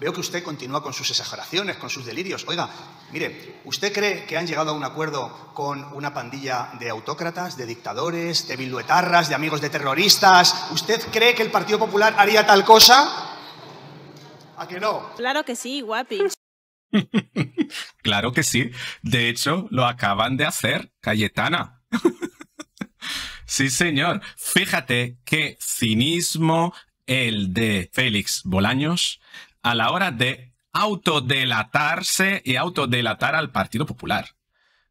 Veo que usted continúa con sus exageraciones, con sus delirios. Oiga, mire, ¿usted cree que han llegado a un acuerdo con una pandilla de autócratas, de dictadores, de biluetarras, de amigos de terroristas? ¿Usted cree que el Partido Popular haría tal cosa? ¿A que no? Claro que sí, guapi. claro que sí. De hecho, lo acaban de hacer, Cayetana. sí, señor. Fíjate qué cinismo el de Félix Bolaños a la hora de autodelatarse y autodelatar al Partido Popular.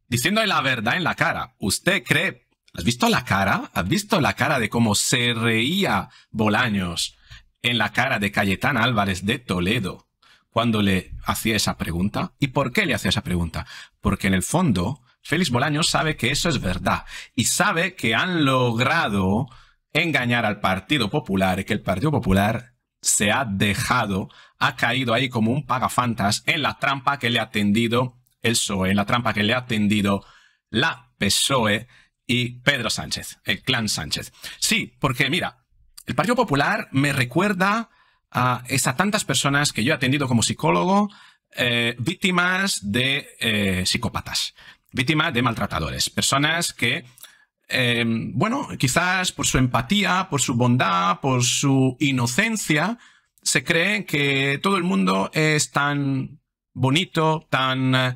Diciéndole la verdad en la cara. ¿Usted cree? ¿Has visto la cara? ¿Has visto la cara de cómo se reía Bolaños en la cara de Cayetán Álvarez de Toledo cuando le hacía esa pregunta? ¿Y por qué le hacía esa pregunta? Porque en el fondo, Félix Bolaños sabe que eso es verdad y sabe que han logrado engañar al Partido Popular y que el Partido Popular se ha dejado, ha caído ahí como un pagafantas en la trampa que le ha tendido el PSOE, en la trampa que le ha tendido la PSOE y Pedro Sánchez, el clan Sánchez. Sí, porque mira, el Partido Popular me recuerda a esas tantas personas que yo he atendido como psicólogo, eh, víctimas de eh, psicópatas, víctimas de maltratadores, personas que Em, bueno, quizás por su empatía, por su bondad, por su inocencia, se cree que todo el mundo es tan bonito, tan eh,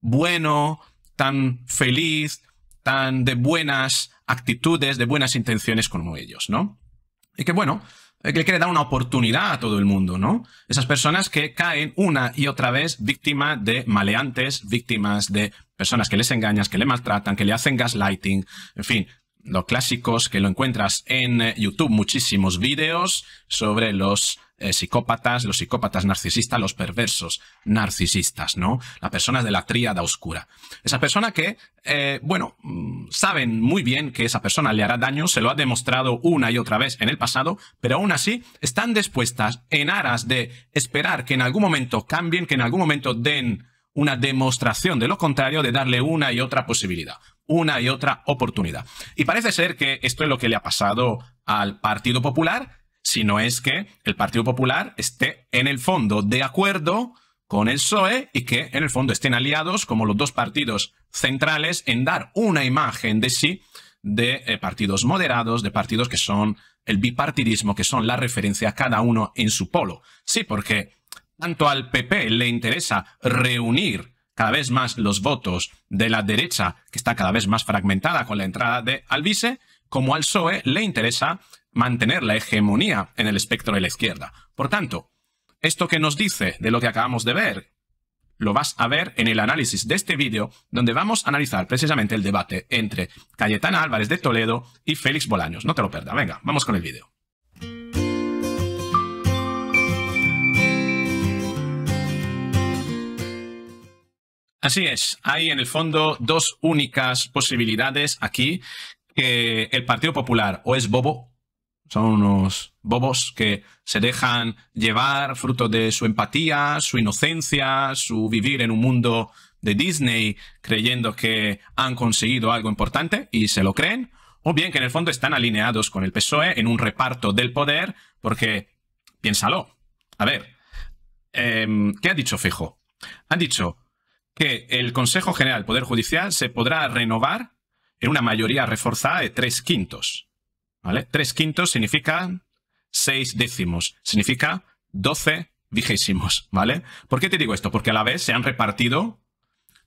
bueno, tan feliz, tan de buenas actitudes, de buenas intenciones como ellos, ¿no? Y que bueno, eh, que quiere dar una oportunidad a todo el mundo, ¿no? Esas personas que caen una y otra vez víctima de maleantes, víctimas de personas que les engañan, que le maltratan, que le hacen gaslighting, en fin, los clásicos que lo encuentras en eh, YouTube, muchísimos vídeos sobre los eh, psicópatas, los psicópatas narcisistas, los perversos narcisistas, ¿no? Las personas de la tríada oscura. Esa persona que, eh, bueno, mm, saben muy bien que esa persona le hará daño, se lo ha demostrado una y otra vez en el pasado, pero aún así están dispuestas en aras de esperar que en algún momento cambien, que en algún momento den una demostración de lo contrario, de darle una y otra posibilidad una y otra oportunidad. Y parece ser que esto es lo que le ha pasado al Partido Popular, si no es que el Partido Popular esté en el fondo de acuerdo con el PSOE y que en el fondo estén aliados como los dos partidos centrales en dar una imagen de sí de eh, partidos moderados, de partidos que son el bipartidismo, que son la referencia cada uno en su polo. Sí, porque tanto al PP le interesa reunir cada vez más los votos de la derecha, que está cada vez más fragmentada con la entrada de Albice, como al PSOE le interesa mantener la hegemonía en el espectro de la izquierda. Por tanto, esto que nos dice de lo que acabamos de ver, lo vas a ver en el análisis de este vídeo, donde vamos a analizar precisamente el debate entre Cayetana Álvarez de Toledo y Félix Bolaños. No te lo pierdas, venga, vamos con el vídeo. Así es, hay en el fondo dos únicas posibilidades aquí que el Partido Popular o es bobo, son unos bobos que se dejan llevar fruto de su empatía, su inocencia, su vivir en un mundo de Disney creyendo que han conseguido algo importante y se lo creen, o bien que en el fondo están alineados con el PSOE en un reparto del poder, porque piénsalo. A ver, em, ¿qué ha dicho Fejo? Ha dicho, que el Consejo General del Poder Judicial se podrá renovar en una mayoría reforzada de tres quintos. ¿Vale? Tres quintos significa seis décimos, significa doce vigésimos, ¿vale? ¿Por qué te digo esto? Porque a la vez se han repartido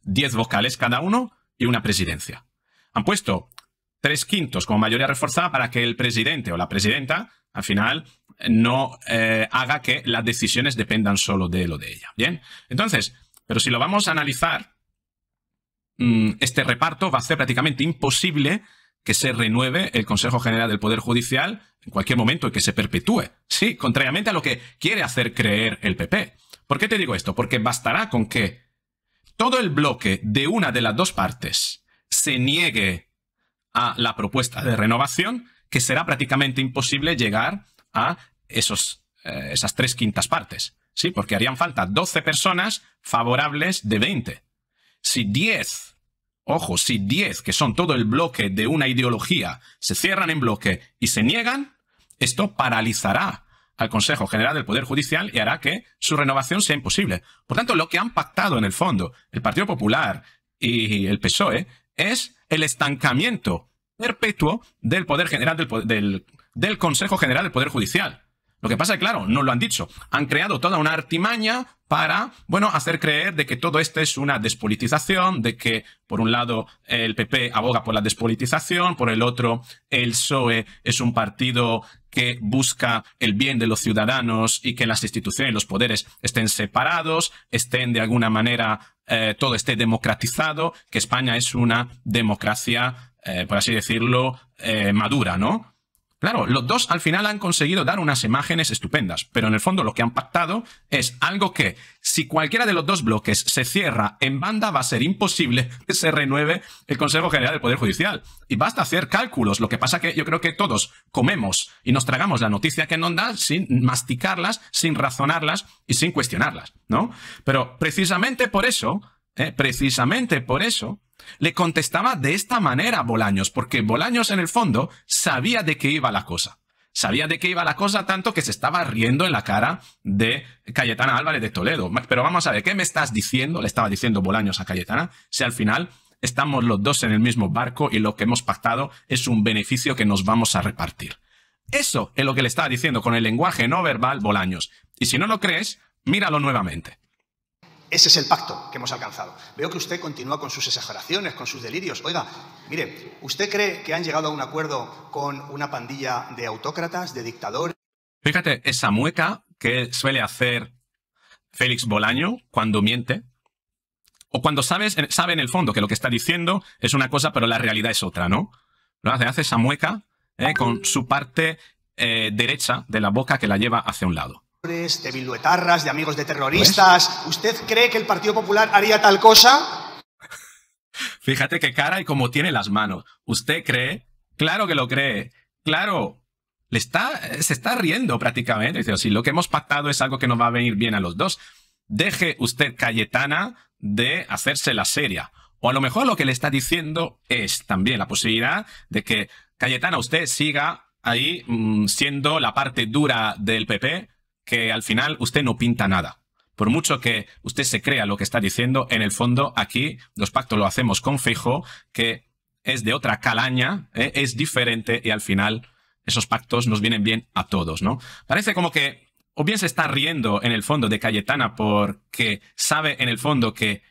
diez vocales cada uno y una presidencia. Han puesto tres quintos como mayoría reforzada para que el presidente o la presidenta, al final, no eh, haga que las decisiones dependan solo de lo de ella. Bien, entonces, pero si lo vamos a analizar, mm, este reparto va a ser prácticamente imposible que se renueve el Consejo General del Poder Judicial en cualquier momento y que se perpetúe. Sí, contrariamente a lo que quiere hacer creer el PP. ¿Por qué te digo esto? Porque bastará con que todo el bloque de una de las dos partes se niegue a la propuesta de renovación, que será prácticamente imposible llegar a esos, eh, esas tres quintas partes. Sí, porque harían falta 12 personas favorables de 20. Si 10, ojo, si 10, que son todo el bloque de una ideología, se cierran en bloque y se niegan, esto paralizará al Consejo General del Poder Judicial y hará que su renovación sea imposible. Por tanto, lo que han pactado en el fondo el Partido Popular y el PSOE es el estancamiento perpetuo del Poder General del Consejo General del Poder Judicial. Lo que pasa es que, claro, no lo han dicho. Han creado toda una artimaña para, bueno, hacer creer de que todo esto es una despolitización, de que por un lado el PP aboga por la despolitización, por el otro el PSOE es un partido que busca el bien de los ciudadanos y que las instituciones y los poderes estén separados, estén de alguna manera, eh, todo esté democratizado, que España es una democracia, eh, por así decirlo, eh, madura, ¿no? Claro, los dos al final han conseguido dar unas imágenes estupendas, pero en el fondo lo que han pactado es algo que, si cualquiera de los dos bloques se cierra en banda, va a ser imposible que se renueve el Consejo General del Poder Judicial. Y basta hacer cálculos. Lo que pasa que yo creo que todos comemos y nos tragamos la noticia que nos da sin masticarlas, sin razonarlas y sin cuestionarlas, ¿no? Pero precisamente por eso, ¿eh? precisamente por eso, le contestaba de esta manera Bolaños, porque Bolaños en el fondo sabía de qué iba la cosa. Sabía de qué iba la cosa tanto que se estaba riendo en la cara de Cayetana Álvarez de Toledo. Pero vamos a ver, ¿qué me estás diciendo? Le estaba diciendo Bolaños a Cayetana, si al final estamos los dos en el mismo barco y lo que hemos pactado es un beneficio que nos vamos a repartir. Eso es lo que le estaba diciendo con el lenguaje no verbal Bolaños. Y si no lo crees, míralo nuevamente. Ese es el pacto que hemos alcanzado. Veo que usted continúa con sus exageraciones, con sus delirios. Oiga, mire, ¿usted cree que han llegado a un acuerdo con una pandilla de autócratas, de dictadores? Fíjate, esa mueca que suele hacer Félix Bolaño cuando miente, o cuando sabes, sabe en el fondo que lo que está diciendo es una cosa, pero la realidad es otra, ¿no? Lo hace, hace esa mueca eh, con su parte eh, derecha de la boca que la lleva hacia un lado de biluetarras, de amigos de terroristas. ¿Usted cree que el Partido Popular haría tal cosa? Fíjate qué cara y cómo tiene las manos. ¿Usted cree? Claro que lo cree. Claro. Le está, se está riendo prácticamente. Dice, si lo que hemos pactado es algo que nos va a venir bien a los dos, deje usted, Cayetana, de hacerse la seria. O a lo mejor lo que le está diciendo es también la posibilidad de que Cayetana usted siga ahí mm, siendo la parte dura del PP que al final usted no pinta nada. Por mucho que usted se crea lo que está diciendo, en el fondo aquí los pactos lo hacemos con Fijo, que es de otra calaña, ¿eh? es diferente y al final esos pactos nos vienen bien a todos, ¿no? Parece como que o bien se está riendo en el fondo de Cayetana porque sabe en el fondo que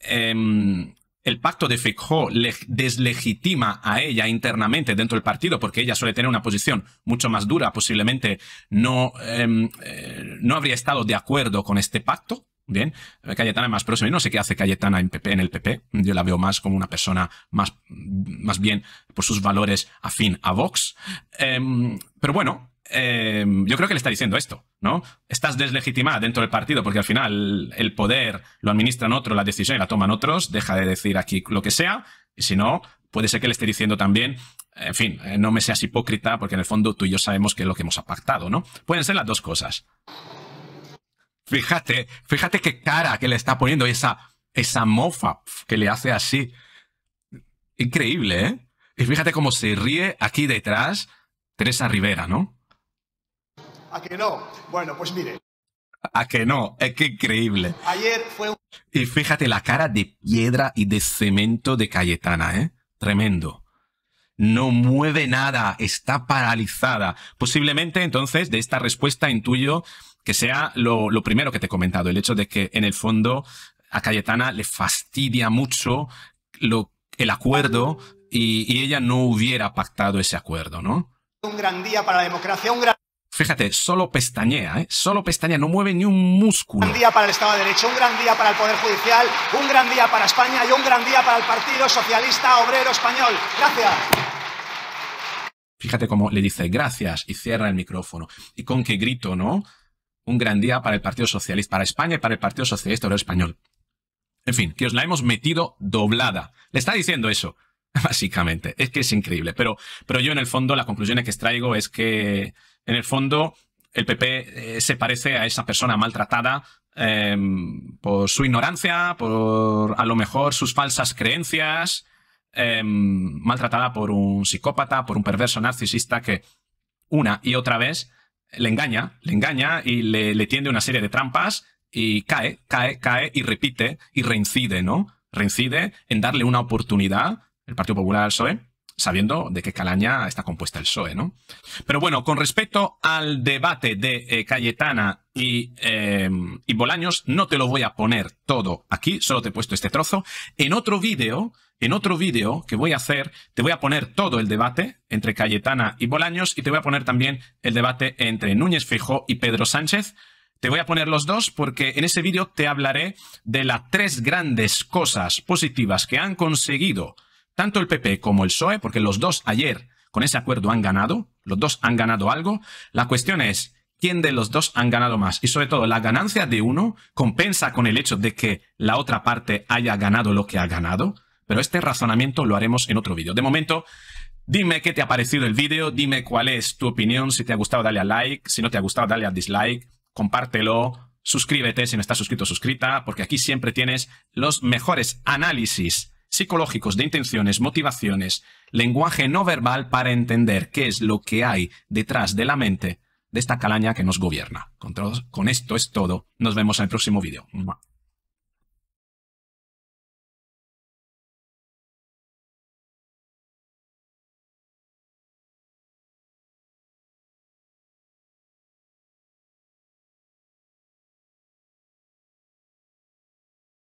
em, el pacto de Feijóo deslegitima a ella internamente dentro del partido, porque ella suele tener una posición mucho más dura, posiblemente no, em, eh, no habría estado de acuerdo con este pacto. Bien, Cayetana es más próxima. y no sé qué hace Cayetana en, el PP. Yo la veo más como una persona más, más bien por sus valores afín a Vox. Em, pero bueno, Em, yo creo que le está diciendo esto, ¿no? Estás deslegitimada dentro del partido porque al final el poder lo administran otros, la decisión la toman otros, deja de decir aquí lo que sea, y si no, puede ser que le esté diciendo también, en fin, eh, no me seas hipócrita porque en el fondo tú y yo sabemos que es lo que hemos pactado, ¿no? Pueden ser las dos cosas. Fíjate, fíjate qué cara que le está poniendo esa, esa mofa que le hace así. Increíble, ¿eh? Y fíjate cómo se ríe aquí detrás Teresa Rivera, ¿no? ¿A que no? Bueno, pues mire. ¿A que no? Es que increíble. Ayer fue Y fíjate la cara de piedra y de cemento de Cayetana, ¿eh? Tremendo. No mueve nada, está paralizada. Posiblemente entonces de esta respuesta intuyo que sea lo, primero que te he comentado, el hecho de que en el fondo a Cayetana le fastidia mucho lo, el acuerdo y, y ella no hubiera pactado ese acuerdo, ¿no? Un gran día para la democracia, un gran... Fíjate, solo pestañea, ¿eh? solo pestañea, no mueve ni un músculo. Un gran día para el Estado de Derecho, un gran día para el Poder Judicial, un gran día para España y un gran día para el Partido Socialista Obrero Español. Gracias. Fíjate cómo le dice gracias y cierra el micrófono. Y con qué grito, ¿no? Un gran día para el Partido Socialista, para España y para el Partido Socialista Obrero Español. En fin, que os la hemos metido doblada. Le está diciendo eso. básicamente. Es que es increíble. Pero, pero yo en el fondo las conclusiones que extraigo es que en el fondo el PP eh, se parece a esa persona maltratada em, por su ignorancia, por a lo mejor sus falsas creencias, em, maltratada por un psicópata, por un perverso narcisista que una y otra vez le engaña, le engaña y le, le tiende una serie de trampas y cae, cae, cae y repite y reincide, ¿no? Reincide en darle una oportunidad el Partido Popular PSOE, sabiendo de qué calaña está compuesta el PSOE, ¿no? Pero bueno, con respecto al debate de eh, Cayetana y, eh, y Bolaños, no te lo voy a poner todo aquí, solo te he puesto este trozo. En otro vídeo, en otro vídeo que voy a hacer, te voy a poner todo el debate entre Cayetana y Bolaños y te voy a poner también el debate entre Núñez Feijóo y Pedro Sánchez, te voy a poner los dos porque en ese vídeo te hablaré de las tres grandes cosas positivas que han conseguido tanto el PP como el PSOE, porque los dos ayer con ese acuerdo han ganado, los dos han ganado algo, la cuestión es quién de los dos han ganado más. Y sobre todo, la ganancia de uno compensa con el hecho de que la otra parte haya ganado lo que ha ganado. Pero este razonamiento lo haremos en otro vídeo. De momento, dime qué te ha parecido el vídeo, dime cuál es tu opinión, si te ha gustado dale a like, si no te ha gustado dale a dislike, compártelo, suscríbete si no estás suscrito suscrita, porque aquí siempre tienes los mejores análisis psicológicos, de intenciones, motivaciones, lenguaje no verbal para entender qué es lo que hay detrás de la mente de esta calaña que nos gobierna. Con, esto es todo. Nos vemos en el próximo vídeo.